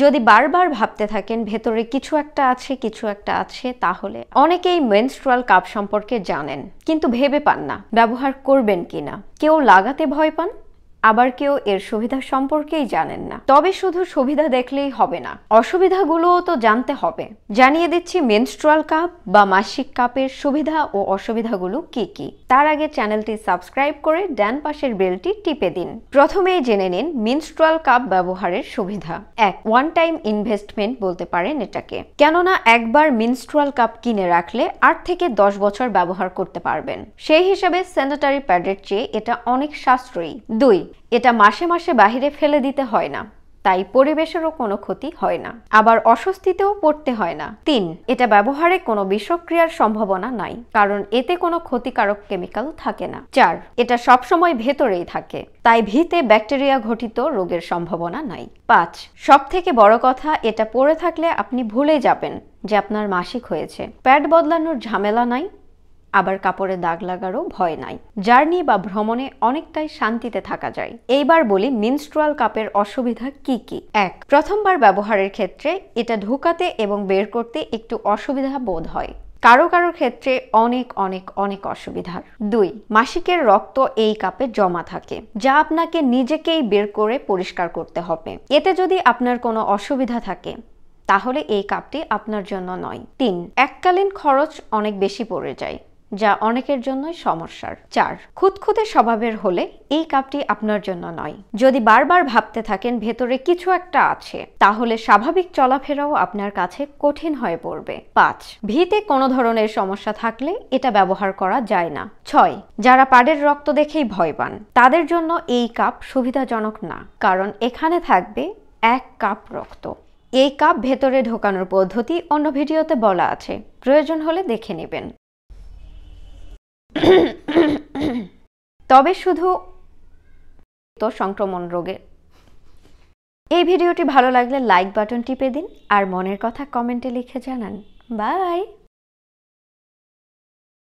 যদি বারবার ভাবতে থাকেন ভেতরে কিছু একটা আছে কিছু একটা আছে তাহলে অনেকেই মেনস্ট্রুয়াল কাপ সম্পর্কে জানেন কিন্তু ভেবে পান না ব্যবহার করবেন কিনা কেউ লাগাতে ভয় পান আবার কেউ এর সুবিধা সম্পর্কেই জানেন না তবে শুধু সুবিধা দেখলেই হবে না অসুবিধাগুলোও তো জানতে হবে জানিয়ে দিচ্ছি মেনস্ট্রুয়াল কাপ বা মাসিক কাপের সুবিধা ও অসুবিধাগুলো কি কি তার আগে চ্যানেলটি সাবস্ক্রাইব করে ডান পাশের বেলটি টিপে দিন প্রথমেই জেনে নিন মিনস্ট্রাল কাপ ব্যবহারের সুবিধা এক ওয়ান টাইম ইনভেস্টমেন্ট বলতে পারেন এটাকে কেননা একবার মিনস্ট্রাল কাপ কিনে রাখলে আট থেকে দশ বছর ব্যবহার করতে পারবেন সেই হিসাবে স্যানিটারি প্যাডের চেয়ে এটা অনেক সাশ্রয়ী দুই এটা মাসে মাসে বাহিরে ফেলে দিতে হয় না তাই পরিবেশেরও কোনো ক্ষতি হয় না আবার অস্বস্তিতেও পড়তে হয় না তিন এটা ব্যবহারে কোনো বিষক্রিয়ার সম্ভাবনা নাই কারণ এতে কোনো ক্ষতিকারক কেমিক্যাল থাকে না চার এটা সবসময় ভেতরেই থাকে তাই ভিতে ব্যাকটেরিয়া ঘটিত রোগের সম্ভাবনা নাই পাঁচ সব থেকে বড় কথা এটা পড়ে থাকলে আপনি ভুলে যাবেন যে আপনার মাসিক হয়েছে প্যাড বদলানোর ঝামেলা নাই আবার কাপড়ে দাগ লাগারও ভয় নাই জার্নি বা ভ্রমণে অনেকটাই শান্তিতে থাকা যায় এইবার বলি মিনস্ট্রুয়াল কাপের অসুবিধা কি কি এক প্রথমবার ব্যবহারের ক্ষেত্রে এটা ঢোকাতে এবং বের করতে একটু অসুবিধা বোধ হয় কারো কারো ক্ষেত্রে অনেক অনেক অনেক অসুবিধার দুই মাসিকের রক্ত এই কাপে জমা থাকে যা আপনাকে নিজেকেই বের করে পরিষ্কার করতে হবে এতে যদি আপনার কোনো অসুবিধা থাকে তাহলে এই কাপটি আপনার জন্য নয় তিন এককালীন খরচ অনেক বেশি পড়ে যায় যা অনেকের জন্যই সমস্যার চার খুঁতখুঁতে স্বভাবের হলে এই কাপটি আপনার জন্য নয় যদি বারবার ভাবতে থাকেন ভেতরে কিছু একটা আছে তাহলে স্বাভাবিক চলাফেরাও আপনার কাছে কঠিন হয়ে পড়বে পাঁচ ভিতে কোনো ধরনের সমস্যা থাকলে এটা ব্যবহার করা যায় না ছয় যারা পাড়ের রক্ত দেখেই ভয় পান তাদের জন্য এই কাপ সুবিধাজনক না কারণ এখানে থাকবে এক কাপ রক্ত এই কাপ ভেতরে ঢোকানোর পদ্ধতি অন্য ভিডিওতে বলা আছে প্রয়োজন হলে দেখে নেবেন তবে শুধু তো সংক্রমণ রোগের এই ভিডিওটি ভালো লাগলে লাইক বাটন টিপে দিন আর মনের কথা কমেন্টে লিখে জানান বাই